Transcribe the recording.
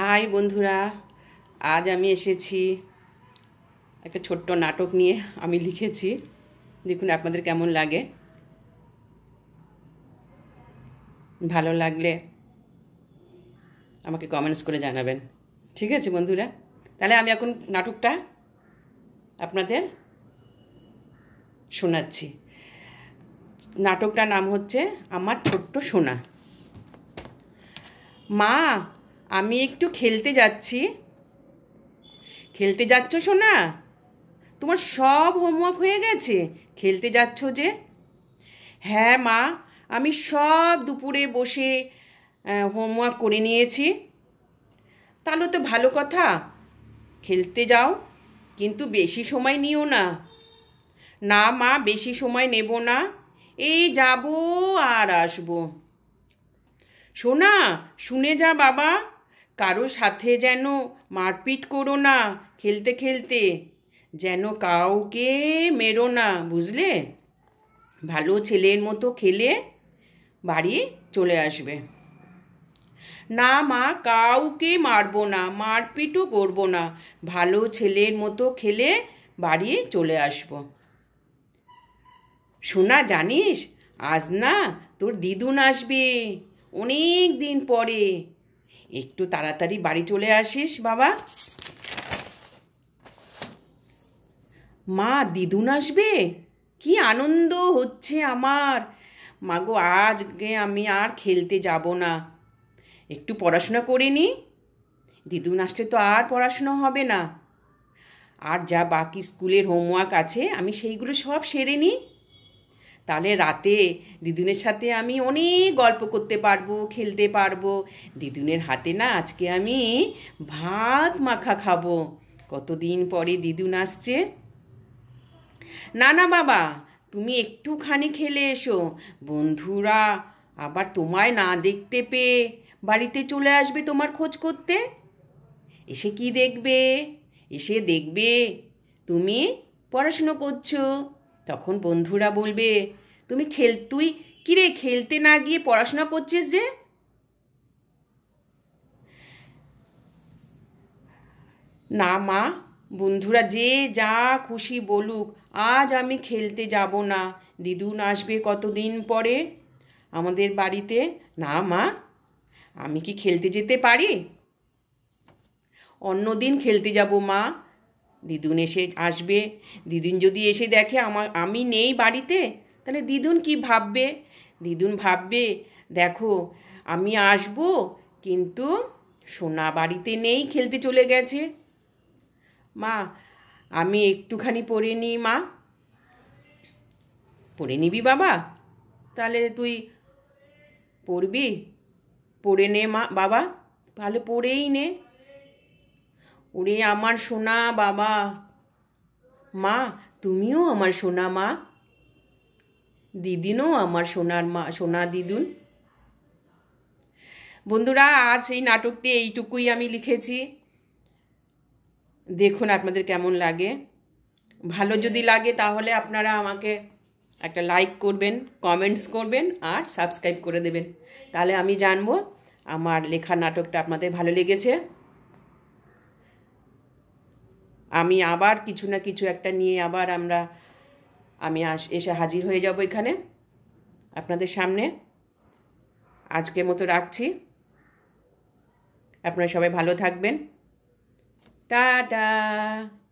high বন্ধুরা আজ আমি এসেছি একটা ছোট্ট নাটক নিয়ে আমি লিখেছি দেখুন আপনাদের কেমন লাগে ভালো লাগলে আমাকে কমেন্টস করে জানাবেন ঠিক আছে বন্ধুরা তাহলে আমি এখন নাটকটা আপনাদের শোনাচ্ছি নাটকটার নাম হচ্ছে আমার ছোট্ট সোনা মা আমি একটু খেলতে যাচ্ছি খেলতে যাচ্ছ সোনা তোমার সব হোমওয়ার্ক হয়ে গেছে খেলতে যাচ্ছ যে হ্যাঁ মা আমি সব দুপুরে বসে হোমওয়ার্ক করে নিয়েছি তাহলে তো ভালো কথা খেলতে যাও কিন্তু বেশি সময় নিও না না মা বেশি সময় নেব না এই যাব আর আসবো সোনা শুনে যা বাবা কারো সাথে যেন মারপিট করো না খেলতে খেলতে যেন কাউকে মেরো না বুঝলে ভালো ছেলের মতো খেলে বাড়ি চলে আসবে না মা কাউকে মারবো না মারপিটও করবো না ভালো ছেলের মতো খেলে বাড়ি চলে আসবো শোনা জানিস আজ না তোর দিদুন আসবে অনেক দিন পরে একটু তাড়াতাড়ি বাড়ি চলে আসিস বাবা মা দিদুন আসবে কি আনন্দ হচ্ছে আমার মাগো আজকে আমি আর খেলতে যাব না একটু পড়াশোনা করে নি দিদুন আসলে তো আর পড়াশোনা হবে না আর যা বাকি স্কুলের হোমওয়ার্ক আছে আমি সেইগুলো সব সেরে নিই তাহলে রাতে দিদুনের সাথে আমি অনেক গল্প করতে পারবো খেলতে পারবো দিদুনের হাতে না আজকে আমি ভাত মাখা খাবো কতদিন পরে দিদুন আসছে না না বাবা তুমি একটুখানি খেলে এসো বন্ধুরা আবার তোমায় না দেখতে পেয়ে বাড়িতে চলে আসবে তোমার খোঁজ করতে এসে কি দেখবে এসে দেখবে তুমি পড়াশুনো করছো তখন বন্ধুরা বলবে তুমি খেল তুই কিরে খেলতে না গিয়ে পড়াশোনা করছিস যে না মা বন্ধুরা যে যা খুশি বলুক আজ আমি খেলতে যাব না দিদুন আসবে কতদিন পরে আমাদের বাড়িতে না মা আমি কি খেলতে যেতে পারি অন্যদিন খেলতে যাব মা দিদুন এসে আসবে দিদুন যদি এসে দেখে আমার আমি নেই বাড়িতে তাহলে দিদুন কি ভাববে দিদুন ভাববে দেখো আমি আসব কিন্তু সোনা বাড়িতে নেই খেলতে চলে গেছে মা আমি একটুখানি পরে নিই মা পরে নিবি বাবা তাহলে তুই পড়বি পড়ে নে মা বাবা তাহলে পড়েই নে ওরে আমার সোনা বাবা মা তুমিও আমার সোনা মা দিদিনও আমার সোনার মা সোনা দিদুন বন্ধুরা আজ এই নাটকটি এইটুকুই আমি লিখেছি দেখুন আপনাদের কেমন লাগে ভালো যদি লাগে তাহলে আপনারা আমাকে একটা লাইক করবেন কমেন্টস করবেন আর সাবস্ক্রাইব করে দেবেন তাহলে আমি জানবো আমার লেখা নাটকটা আপনাদের ভালো লেগেছে আমি আবার কিছু না কিছু একটা নিয়ে আবার আমরা আমি আস এসে হাজির হয়ে যাব এখানে আপনাদের সামনে আজকে মতো রাখছি আপনারা সবাই ভালো থাকবেন টাটা